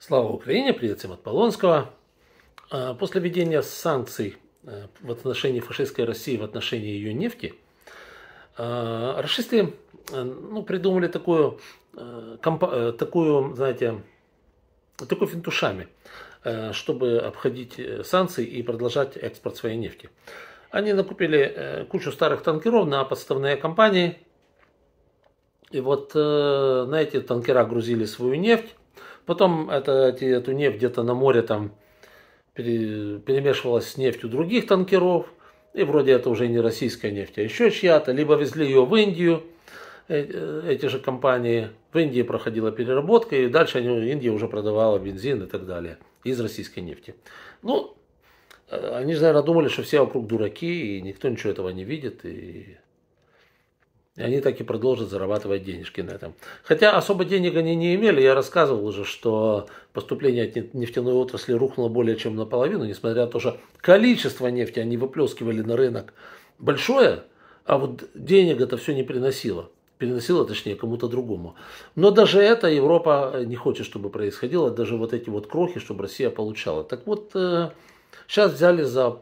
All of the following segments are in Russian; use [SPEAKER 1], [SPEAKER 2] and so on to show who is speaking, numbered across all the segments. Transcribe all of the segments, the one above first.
[SPEAKER 1] Слава Украине, привет всем от Полонского. А, после введения санкций э, в отношении фашистской России, в отношении ее нефти, а, расисты э, ну, придумали такую, э, такую, знаете, такой финт чтобы обходить санкции и продолжать экспорт своей нефти. Они накупили кучу старых танкеров на подставные компании. И вот на эти танкера грузили свою нефть Потом это, эту нефть где-то на море там перемешивалась с нефтью других танкеров. И вроде это уже не российская нефть, а еще чья-то. Либо везли ее в Индию, э, э, эти же компании. В Индии проходила переработка, и дальше они, Индия уже продавала бензин и так далее из российской нефти. Ну, э, они же, наверное, думали, что все вокруг дураки, и никто ничего этого не видит, и и они так и продолжат зарабатывать денежки на этом. Хотя особо денег они не имели. Я рассказывал уже, что поступление от нефтяной отрасли рухнуло более чем наполовину, несмотря на то, что количество нефти они выплескивали на рынок большое, а вот денег это все не приносило. Переносило, точнее, кому-то другому. Но даже это Европа не хочет, чтобы происходило. Даже вот эти вот крохи, чтобы Россия получала. Так вот, сейчас э, взяли за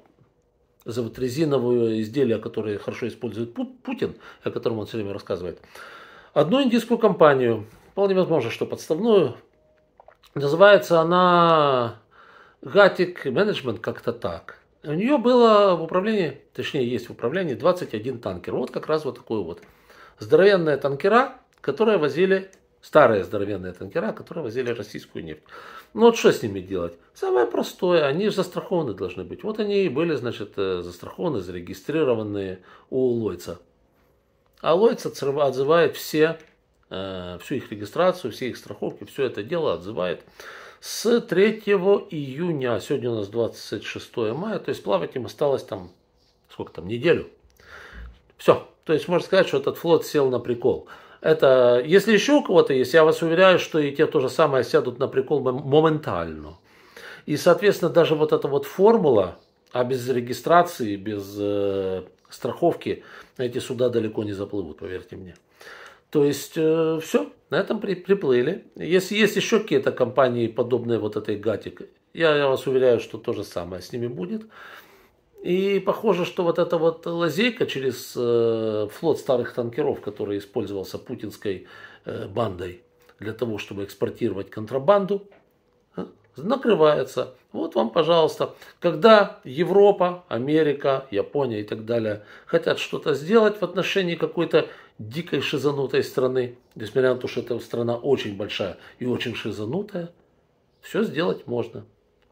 [SPEAKER 1] за вот резиновое изделие, которое хорошо использует Путин, о котором он все время рассказывает, одну индийскую компанию, вполне возможно, что подставную, называется она Гатик Менеджмент, как-то так. У нее было в управлении, точнее есть в управлении 21 танкер. Вот как раз вот такой вот. Здоровенные танкера, которые возили Старые здоровенные танкера, которые возили российскую нефть. Ну вот что с ними делать? Самое простое, они же застрахованы должны быть. Вот они и были, значит, э, застрахованы, зарегистрированы у Лойца. А Лойц отзывает все, э, всю их регистрацию, все их страховки, все это дело отзывает с 3 июня. Сегодня у нас 26 мая, то есть плавать им осталось там, сколько там, неделю. Все. То есть можно сказать, что этот флот сел на прикол. Это, если еще у кого-то есть, я вас уверяю, что и те то же самое сядут на прикол моментально. И, соответственно, даже вот эта вот формула, а без регистрации, без э, страховки эти суда далеко не заплывут, поверьте мне. То есть э, все, на этом при, приплыли. Если есть еще какие-то компании, подобные вот этой Гатик, я, я вас уверяю, что то же самое с ними будет. И похоже, что вот эта вот лазейка через э, флот старых танкеров, который использовался путинской э, бандой для того, чтобы экспортировать контрабанду, э, накрывается. Вот вам, пожалуйста, когда Европа, Америка, Япония и так далее хотят что-то сделать в отношении какой-то дикой шизанутой страны, несмотря на то, что эта страна очень большая и очень шизанутая, все сделать можно.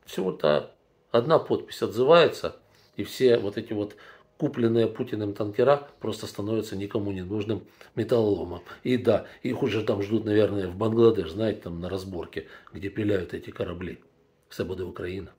[SPEAKER 1] Всего-то одна подпись отзывается, и все вот эти вот купленные Путиным танкера просто становятся никому не нужным металлоломом. И да, их уже там ждут, наверное, в Бангладеш, знаете, там на разборке, где пиляют эти корабли. Все будет Украина.